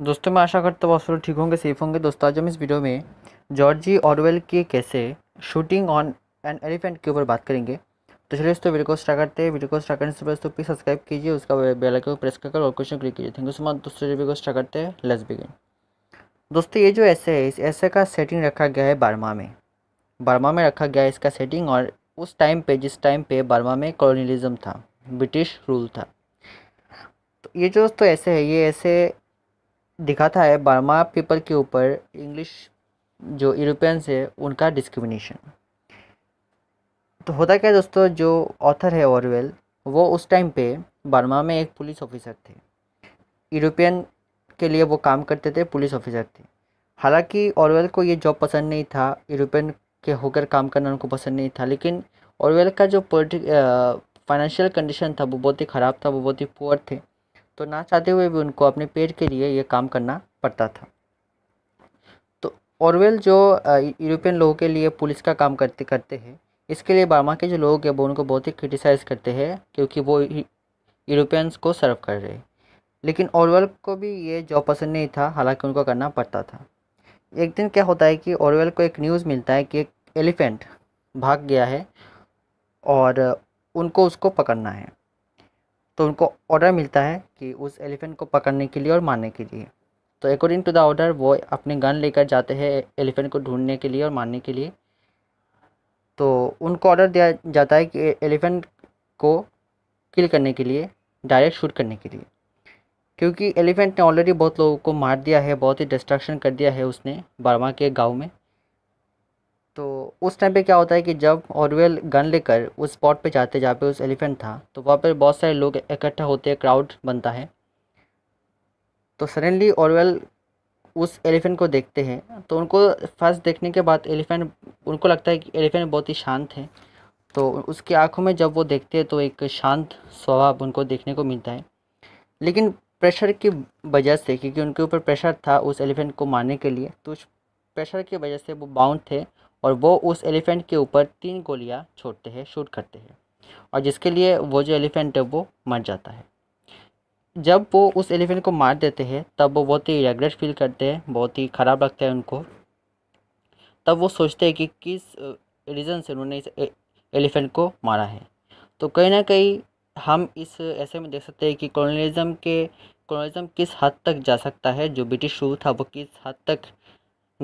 दोस्तों मैं आशा करता हूँ आप सब ठीक होंगे सेफ होंगे दोस्तों आज हम इस वीडियो में जॉर्जी ऑरवेल के कैसे शूटिंग ऑन एन एलिफेंट के ऊपर बात करेंगे तो चलिए दोस्तों वीडियो को स्टार्ट करते हैं वीडियो को स्टार्ट करने से पहले दोस्तों प्लीज़ सब्सक्राइब कीजिए उसका बेल आइकन प्रेस करके और क्वेश्चन क्लिक कीजिए थैंक यू सो मच दोस्तों वीडियो को स्टार्ट करते हैं लेट्स बिगिन दोस्तों ये जो ऐसे है इस ऐसे का सेटिंग रखा गया है बारमा में बर्मा में रखा गया है इसका सेटिंग और उस टाइम पर जिस टाइम पर बारमा में कॉलोनीलिज्म था ब्रिटिश रूल था तो ये जो दोस्तों ऐसे है ये ऐसे दिखाता है बर्मा पीपल के ऊपर इंग्लिश जो यूरोपियंस है उनका डिस्क्रिमिनेशन तो होता क्या दोस्तों जो ऑथर है ऑरवेल वो उस टाइम पे बर्मा में एक पुलिस ऑफिसर थे यूरोपियन के लिए वो काम करते थे पुलिस ऑफिसर थे हालांकि ऑरवेल को ये जॉब पसंद नहीं था यूरोपियन के होकर काम करना उनको पसंद नहीं था लेकिन ऑरवेल का जो पोलिटिक फाइनेंशियल कंडीशन था वो बहुत ही ख़राब था वो बहुत ही पुअर थे तो ना चाहते हुए भी उनको अपने पेट के लिए ये काम करना पड़ता था तो औरवेल जो यूरोपियन लोगों के लिए पुलिस का काम करते करते हैं इसके लिए बार्मा के जो लोग हैं वो उनको बहुत ही क्रिटिसाइज़ करते हैं क्योंकि वो यूरोपियंस को सर्व कर रहे हैं लेकिन औरवेल को भी ये जॉब पसंद नहीं था हालांकि उनको करना पड़ता था एक दिन क्या होता है कि औरवेल को एक न्यूज़ मिलता है कि एक एलिफेंट भाग गया है और उनको उसको पकड़ना है तो उनको ऑर्डर मिलता है कि उस एलिफेंट को पकड़ने के लिए और मारने के लिए तो अकॉर्डिंग टू द ऑर्डर वो अपने गन लेकर जाते हैं एलिफेंट को ढूंढने के लिए और मारने के लिए तो उनको ऑर्डर दिया जाता है कि एलिफेंट को किल करने के लिए डायरेक्ट शूट करने के लिए क्योंकि एलिफेंट ने ऑलरेडी बहुत लोगों को मार दिया है बहुत ही डिस्ट्रक्शन कर दिया है उसने बर्मा के गांव में तो उस टाइम पे क्या होता है कि जब ऑरवेल गन लेकर उस स्पॉट पे जाते जहाँ पे उस एलिफेंट था तो वहाँ पर बहुत सारे लोग इकट्ठा होते हैं क्राउड बनता है तो सडनली ऑरवेल उस एलिफेंट को देखते हैं तो उनको फर्स्ट देखने के बाद एलिफेंट उनको लगता है कि एलिफेंट बहुत ही शांत है तो उसकी आंखों में जब वो देखते हैं तो एक शांत स्वभाव उनको देखने को मिलता है लेकिन प्रेशर की वजह से क्योंकि उनके ऊपर प्रेशर था उस एलिफेंट को मारने के लिए तो उस प्रेशर की वजह से वो बाउंड थे और वो उस एलिफेंट के ऊपर तीन गोलियाँ छोड़ते हैं शूट करते हैं और जिसके लिए वो जो एलिफेंट है वो मर जाता है जब वो उस एलिफेंट को मार देते हैं तब वो बहुत ही रेगरेट फील करते हैं बहुत ही ख़राब लगता है उनको तब वो सोचते हैं कि किस रीज़न से उन्होंने इस एलिफेंट को मारा है तो कहीं ना कहीं हम इस ऐसे में देख सकते हैं कि कॉलोनिज़म के कॉलोनिज़म किस हद तक जा सकता है जो ब्रिटिश रूल था वो किस हद तक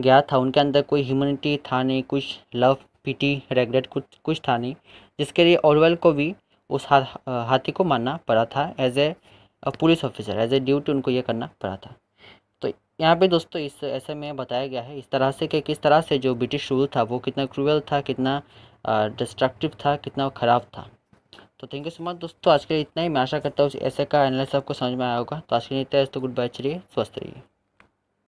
गया था उनके अंदर कोई ह्यूमनिटी था नहीं कुछ लव पीटी रेगरेट कुछ कुछ था नहीं जिसके लिए ऑरवेल को भी उस हा, हाथी को मारना पड़ा था as a police officer as a duty उनको ये करना पड़ा था तो यहाँ पे दोस्तों इस ऐसे में बताया गया है इस तरह से कि किस तरह से जो ब्रिटिश रूल था वो कितना क्रूअल था कितना डिस्ट्रक्टिव था कितना ख़राब था तो थैंक यू सो मच दोस्तों आज के लिए इतना ही मैं आशा करता हूँ ऐसे का एनालिस आपको समझ में आया होगा तो आज के लिए इतना है तो गुड बाय चलिए स्वस्थ रहिए